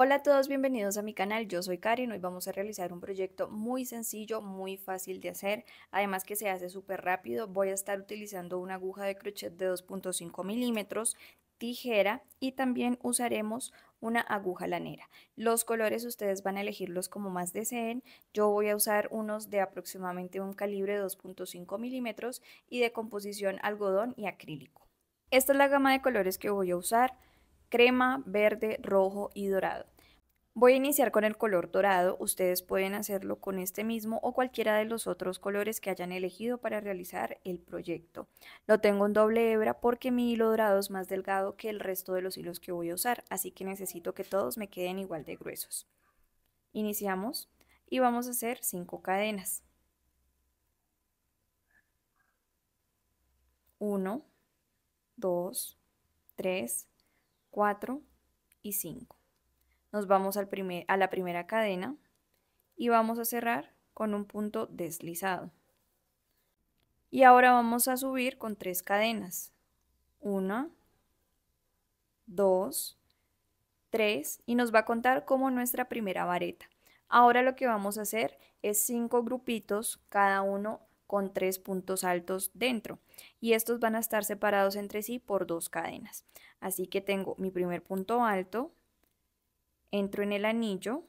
Hola a todos, bienvenidos a mi canal, yo soy Karen, hoy vamos a realizar un proyecto muy sencillo, muy fácil de hacer, además que se hace súper rápido, voy a estar utilizando una aguja de crochet de 2.5 milímetros, tijera y también usaremos una aguja lanera. Los colores ustedes van a elegirlos como más deseen, yo voy a usar unos de aproximadamente un calibre de 2.5 milímetros y de composición algodón y acrílico. Esta es la gama de colores que voy a usar, crema, verde, rojo y dorado. Voy a iniciar con el color dorado, ustedes pueden hacerlo con este mismo o cualquiera de los otros colores que hayan elegido para realizar el proyecto. Lo tengo un doble hebra porque mi hilo dorado es más delgado que el resto de los hilos que voy a usar, así que necesito que todos me queden igual de gruesos. Iniciamos y vamos a hacer 5 cadenas. 1, 2, 3, 4 y 5. Nos vamos al primer, a la primera cadena y vamos a cerrar con un punto deslizado. Y ahora vamos a subir con tres cadenas. 1, 2, 3 y nos va a contar como nuestra primera vareta. Ahora lo que vamos a hacer es cinco grupitos, cada uno con tres puntos altos dentro y estos van a estar separados entre sí por dos cadenas. Así que tengo mi primer punto alto, entro en el anillo,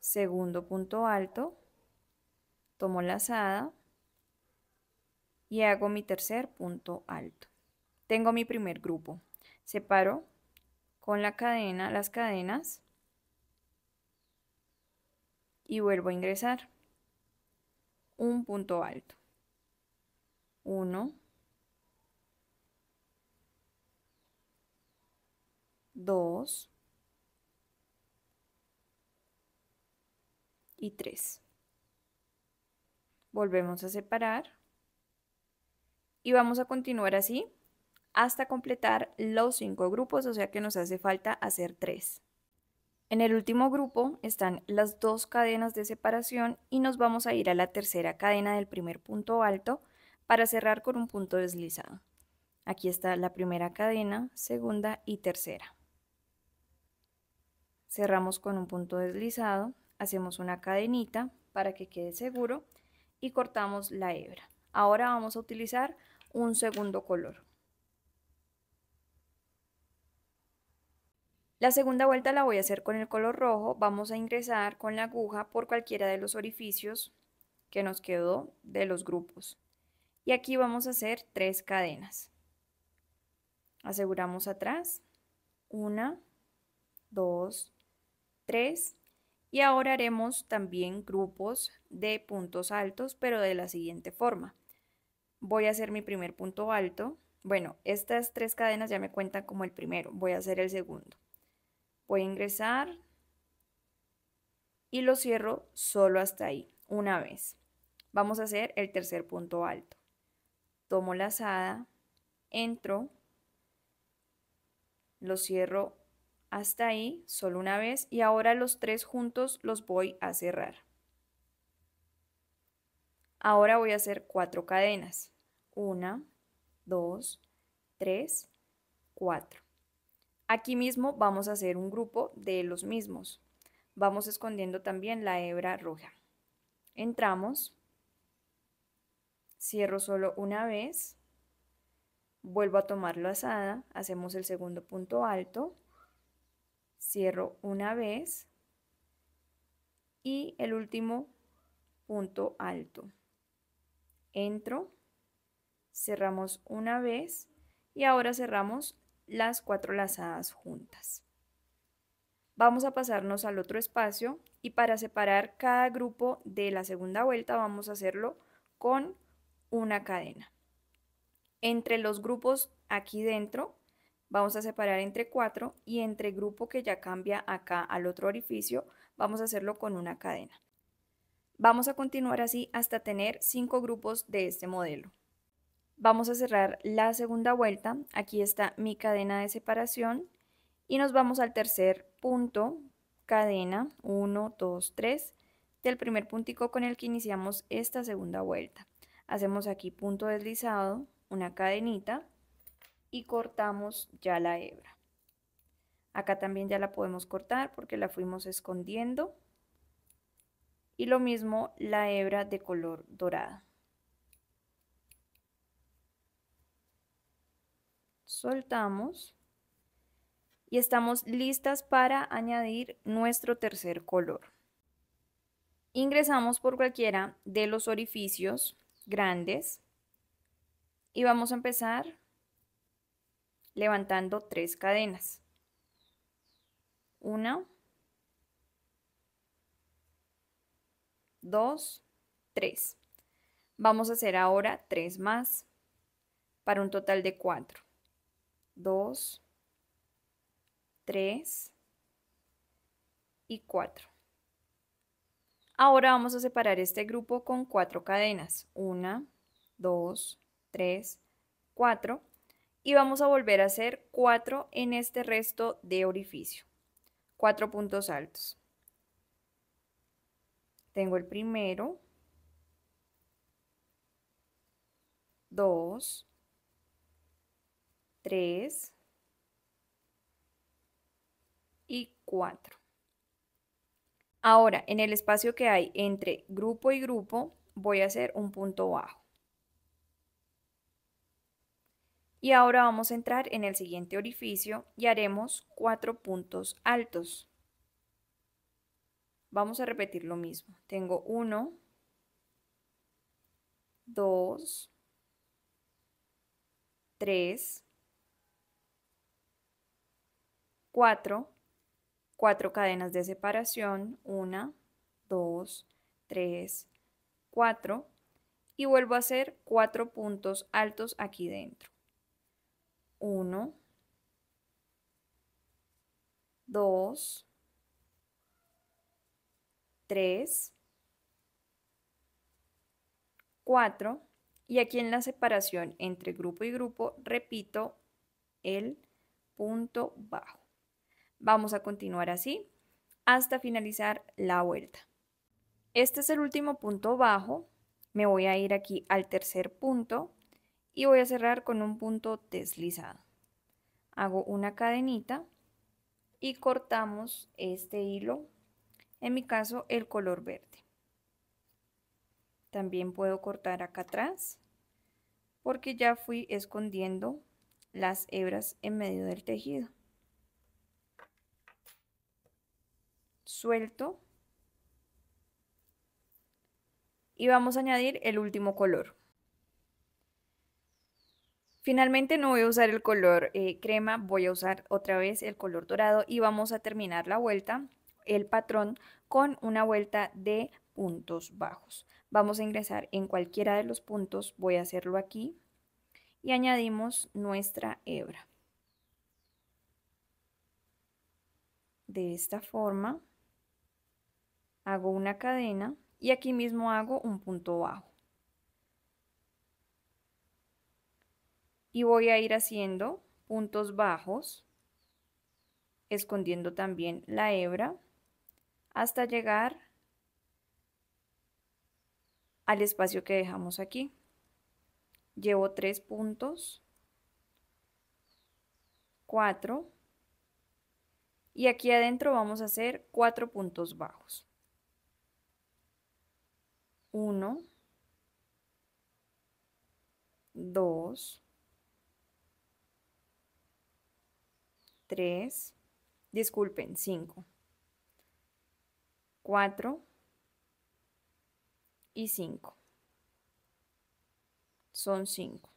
segundo punto alto, tomo lazada y hago mi tercer punto alto. Tengo mi primer grupo. Separo con la cadena, las cadenas y vuelvo a ingresar. Un punto alto. 1, 2 y 3. Volvemos a separar y vamos a continuar así hasta completar los cinco grupos, o sea que nos hace falta hacer tres en el último grupo están las dos cadenas de separación y nos vamos a ir a la tercera cadena del primer punto alto para cerrar con un punto deslizado. Aquí está la primera cadena, segunda y tercera. Cerramos con un punto deslizado, hacemos una cadenita para que quede seguro y cortamos la hebra. Ahora vamos a utilizar un segundo color. La segunda vuelta la voy a hacer con el color rojo. Vamos a ingresar con la aguja por cualquiera de los orificios que nos quedó de los grupos. Y aquí vamos a hacer tres cadenas. Aseguramos atrás. Una, dos, tres. Y ahora haremos también grupos de puntos altos, pero de la siguiente forma. Voy a hacer mi primer punto alto. Bueno, estas tres cadenas ya me cuentan como el primero. Voy a hacer el segundo voy a ingresar y lo cierro solo hasta ahí, una vez. Vamos a hacer el tercer punto alto. Tomo la lazada, entro, lo cierro hasta ahí solo una vez y ahora los tres juntos los voy a cerrar. Ahora voy a hacer cuatro cadenas. Una, dos, tres, cuatro. Aquí mismo vamos a hacer un grupo de los mismos. Vamos escondiendo también la hebra roja. Entramos, cierro solo una vez, vuelvo a tomar la asada, hacemos el segundo punto alto, cierro una vez y el último punto alto. Entro, cerramos una vez y ahora cerramos las cuatro lazadas juntas. Vamos a pasarnos al otro espacio y para separar cada grupo de la segunda vuelta vamos a hacerlo con una cadena. Entre los grupos aquí dentro vamos a separar entre cuatro y entre grupo que ya cambia acá al otro orificio vamos a hacerlo con una cadena. Vamos a continuar así hasta tener cinco grupos de este modelo. Vamos a cerrar la segunda vuelta. Aquí está mi cadena de separación y nos vamos al tercer punto, cadena 1, 2, 3 del primer puntico con el que iniciamos esta segunda vuelta. Hacemos aquí punto deslizado, una cadenita y cortamos ya la hebra. Acá también ya la podemos cortar porque la fuimos escondiendo. Y lo mismo la hebra de color dorada. soltamos y estamos listas para añadir nuestro tercer color. Ingresamos por cualquiera de los orificios grandes y vamos a empezar levantando tres cadenas. Una, dos, tres. Vamos a hacer ahora tres más para un total de cuatro. 2, 3 y 4. Ahora vamos a separar este grupo con cuatro cadenas. 1, 2, 3, 4. Y vamos a volver a hacer 4 en este resto de orificio. 4 puntos altos. Tengo el primero. 2, 3 y 4. Ahora, en el espacio que hay entre grupo y grupo, voy a hacer un punto bajo. Y ahora vamos a entrar en el siguiente orificio y haremos cuatro puntos altos. Vamos a repetir lo mismo. Tengo 1, 2, 3, 4, 4 cadenas de separación, 1, 2, 3, 4 y vuelvo a hacer 4 puntos altos aquí dentro. 1, 2, 3, 4 y aquí en la separación entre grupo y grupo repito el punto bajo. Vamos a continuar así hasta finalizar la vuelta. Este es el último punto bajo. Me voy a ir aquí al tercer punto y voy a cerrar con un punto deslizado. Hago una cadenita y cortamos este hilo, en mi caso el color verde. También puedo cortar acá atrás porque ya fui escondiendo las hebras en medio del tejido. suelto y vamos a añadir el último color. Finalmente no voy a usar el color eh, crema, voy a usar otra vez el color dorado y vamos a terminar la vuelta, el patrón, con una vuelta de puntos bajos. Vamos a ingresar en cualquiera de los puntos, voy a hacerlo aquí y añadimos nuestra hebra. De esta forma hago una cadena y aquí mismo hago un punto bajo. Y voy a ir haciendo puntos bajos, escondiendo también la hebra, hasta llegar al espacio que dejamos aquí. Llevo tres puntos, cuatro, y aquí adentro vamos a hacer cuatro puntos bajos. 1, 2, 3, disculpen, 5, 4 y 5. Son 5.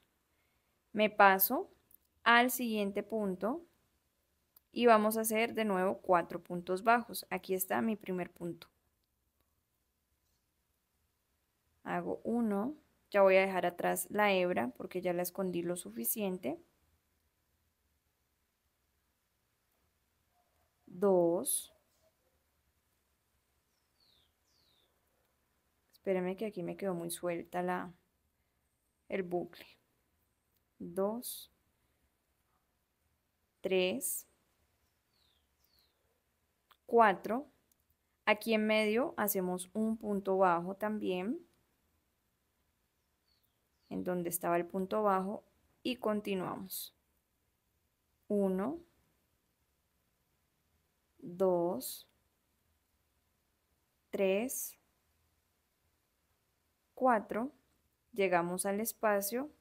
Me paso al siguiente punto y vamos a hacer de nuevo 4 puntos bajos. Aquí está mi primer punto. hago uno, ya voy a dejar atrás la hebra porque ya la escondí lo suficiente. dos espérame que aquí me quedó muy suelta la, el bucle. dos tres cuatro Aquí en medio hacemos un punto bajo también en donde estaba el punto bajo y continuamos. 1, 2, 3, 4, llegamos al espacio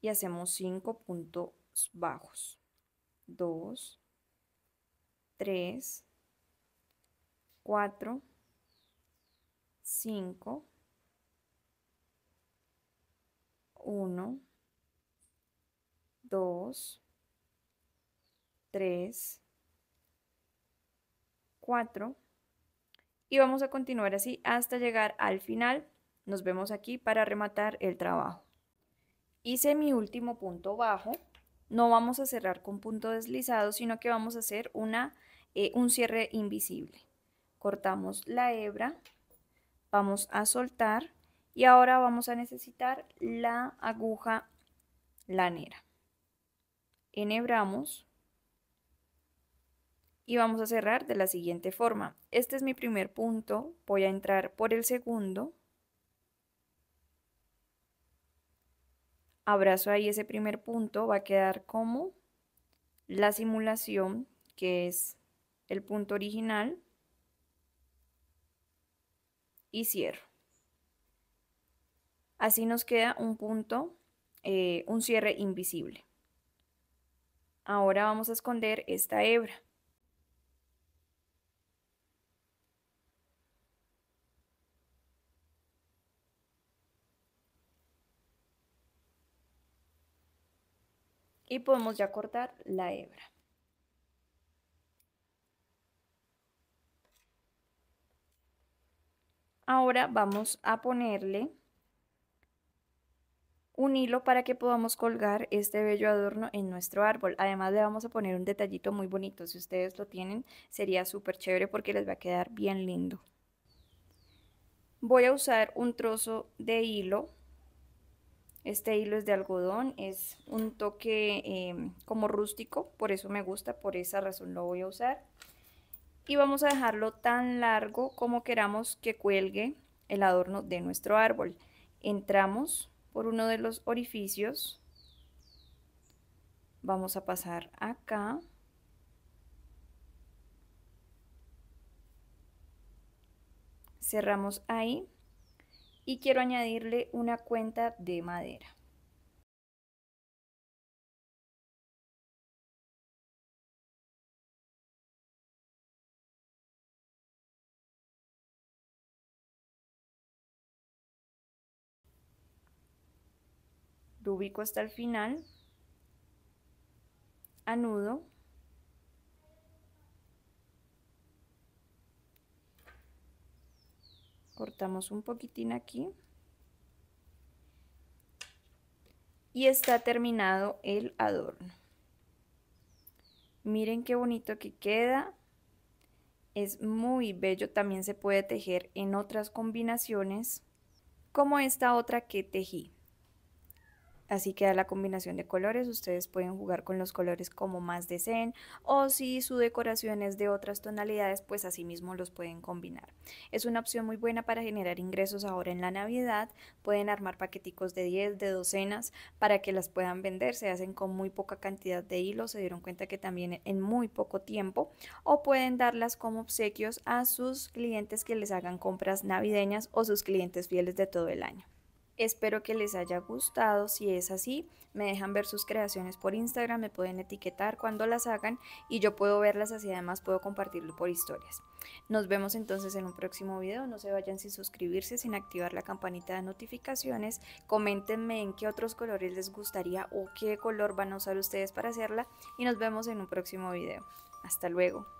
y hacemos 5 puntos bajos. 2, 3, 4, 5, 1, 2, 3, 4 y vamos a continuar así hasta llegar al final. Nos vemos aquí para rematar el trabajo. Hice mi último punto bajo. No vamos a cerrar con punto deslizado, sino que vamos a hacer una, eh, un cierre invisible. Cortamos la hebra, vamos a soltar y ahora vamos a necesitar la aguja lanera. Enhebramos y vamos a cerrar de la siguiente forma. Este es mi primer punto, voy a entrar por el segundo. Abrazo ahí ese primer punto, va a quedar como la simulación, que es el punto original, y cierro. Así nos queda un punto, eh, un cierre invisible. Ahora vamos a esconder esta hebra. y podemos ya cortar la hebra. Ahora vamos a ponerle un hilo para que podamos colgar este bello adorno en nuestro árbol. Además le vamos a poner un detallito muy bonito. Si ustedes lo tienen, sería súper chévere porque les va a quedar bien lindo. Voy a usar un trozo de hilo. Este hilo es de algodón, es un toque em, como rústico, por eso me gusta, por esa razón lo voy a usar. Y vamos a dejarlo tan largo como queramos que cuelgue el adorno de nuestro árbol. Entramos por uno de los orificios. Vamos a pasar acá. Cerramos ahí. Y quiero añadirle una cuenta de madera. ubico hasta el final, anudo, cortamos un poquitín aquí y está terminado el adorno. Miren qué bonito que queda. Es muy bello, también se puede tejer en otras combinaciones como esta otra que tejí. Así queda la combinación de colores, ustedes pueden jugar con los colores como más deseen o si su decoración es de otras tonalidades, pues así mismo los pueden combinar. Es una opción muy buena para generar ingresos ahora en la Navidad, pueden armar paqueticos de 10, de docenas para que las puedan vender, se hacen con muy poca cantidad de hilo, se dieron cuenta que también en muy poco tiempo o pueden darlas como obsequios a sus clientes que les hagan compras navideñas o sus clientes fieles de todo el año. Espero que les haya gustado. Si es así, me dejan ver sus creaciones por Instagram, me pueden etiquetar cuando las hagan y yo puedo verlas así además puedo compartirlo por historias. Nos vemos entonces en un próximo video. No se vayan sin suscribirse, sin activar la campanita de notificaciones. Coméntenme en qué otros colores les gustaría o qué color van a usar ustedes para hacerla y nos vemos en un próximo video. Hasta luego.